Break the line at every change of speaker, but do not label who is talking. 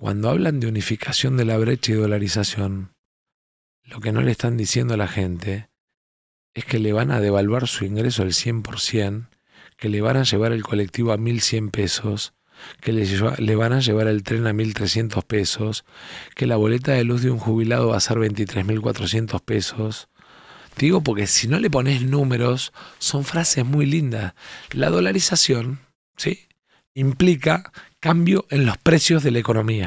Cuando hablan de unificación de la brecha y dolarización, lo que no le están diciendo a la gente es que le van a devaluar su ingreso al 100%, que le van a llevar el colectivo a 1.100 pesos, que le, van a llevar el tren a 1.300 pesos, que la boleta de luz de un jubilado va a ser 23.400 pesos. Te digo porque si no le pones números, son frases muy lindas. La dolarización, ¿sí? Implica cambio en los precios de la economía.